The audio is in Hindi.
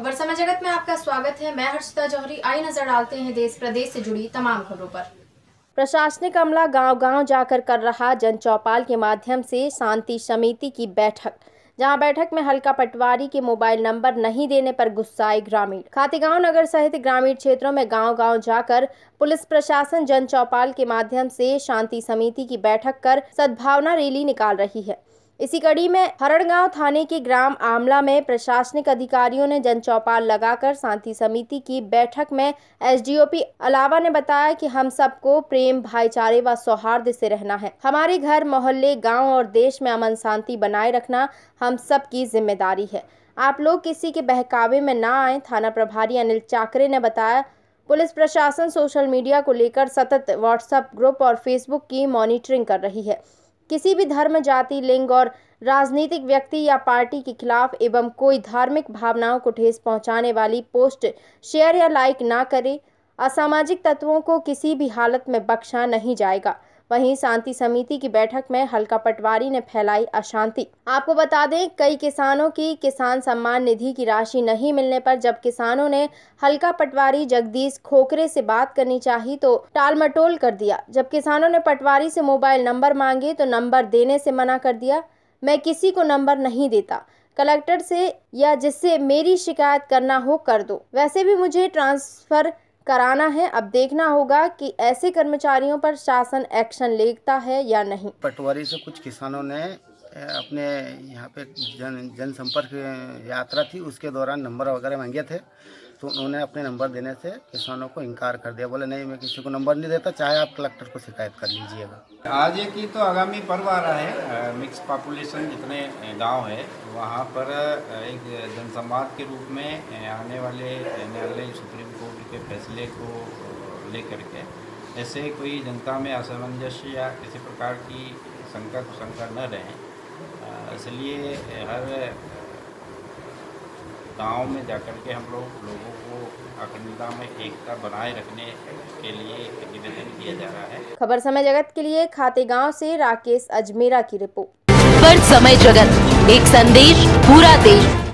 समय जगत में आपका स्वागत है मैं हर्षिता जौहरी आई नजर डालते हैं देश प्रदेश से जुड़ी तमाम खबरों पर प्रशासनिक अमला गांव-गांव जाकर कर रहा जन चौपाल के माध्यम से शांति समिति की बैठक जहां बैठक में हल्का पटवारी के मोबाइल नंबर नहीं देने पर गुस्साए ग्रामीण खातेगांव नगर सहित ग्रामीण क्षेत्रों में गांव गांव जाकर पुलिस प्रशासन जन चौपाल के माध्यम से शांति समिति की बैठक कर सद्भावना रैली निकाल रही है इसी कड़ी में हरणगांव थाने के ग्राम आमला में प्रशासनिक अधिकारियों ने जन चौपाल लगाकर शांति समिति की बैठक में एसडीओपी अलावा ने बताया कि हम सबको प्रेम भाईचारे व सौहार्द से रहना है हमारे घर मोहल्ले गांव और देश में अमन शांति बनाए रखना हम सब की जिम्मेदारी है आप लोग किसी के बहकावे में ना आए थाना प्रभारी अनिल चाकरे ने बताया पुलिस प्रशासन सोशल मीडिया को लेकर सतत व्हाट्सएप ग्रुप और फेसबुक की मॉनिटरिंग कर रही है किसी भी धर्म जाति लिंग और राजनीतिक व्यक्ति या पार्टी के खिलाफ एवं कोई धार्मिक भावनाओं को ठेस पहुंचाने वाली पोस्ट शेयर या लाइक ना करें असामाजिक तत्वों को किसी भी हालत में बख्शा नहीं जाएगा वहीं शांति समिति की बैठक में हल्का पटवारी ने फैलाई अशांति आपको बता दें कई किसानों की किसान सम्मान निधि की राशि नहीं मिलने पर जब किसानों ने हल्का पटवारी जगदीश खोखरे से बात करनी चाहिए तो टाल मटोल कर दिया जब किसानों ने पटवारी से मोबाइल नंबर मांगे तो नंबर देने से मना कर दिया मैं किसी को नंबर नहीं देता कलेक्टर से या जिससे मेरी शिकायत करना हो कर दो वैसे भी मुझे ट्रांसफ़र कराना है अब देखना होगा कि ऐसे कर्मचारियों पर शासन एक्शन लेता है या नहीं पटवारी से कुछ किसानों ने अपने यहाँ पे जन जनसंपर्क यात्रा थी उसके दौरान नंबर वगैरह मांगे थे तो उन्होंने अपने नंबर देने से किसानों को इनकार कर दिया बोले नहीं मैं किसी को नंबर नहीं देता चाहे आप कलेक्टर को शिकायत कर लीजिएगा आज ये की तो आगामी पर्व आ रहा है मिक्स पॉपुलेशन जितने गांव है वहाँ पर एक जनसंवाद के रूप में आने वाले न्यायालय सुप्रीम कोर्ट के फैसले को लेकर के ऐसे कोई जनता में असमंजस्य या किसी प्रकार की शंका कुशंका न रहें इसलिए हर गांव में जाकर के हम लोग लोगों को अखंडता में एकता बनाए रखने के लिए निवेदन किया जा रहा है खबर समय जगत के लिए खाते गांव से राकेश अजमेरा की रिपोर्ट खबर समय जगत एक संदेश पूरा देश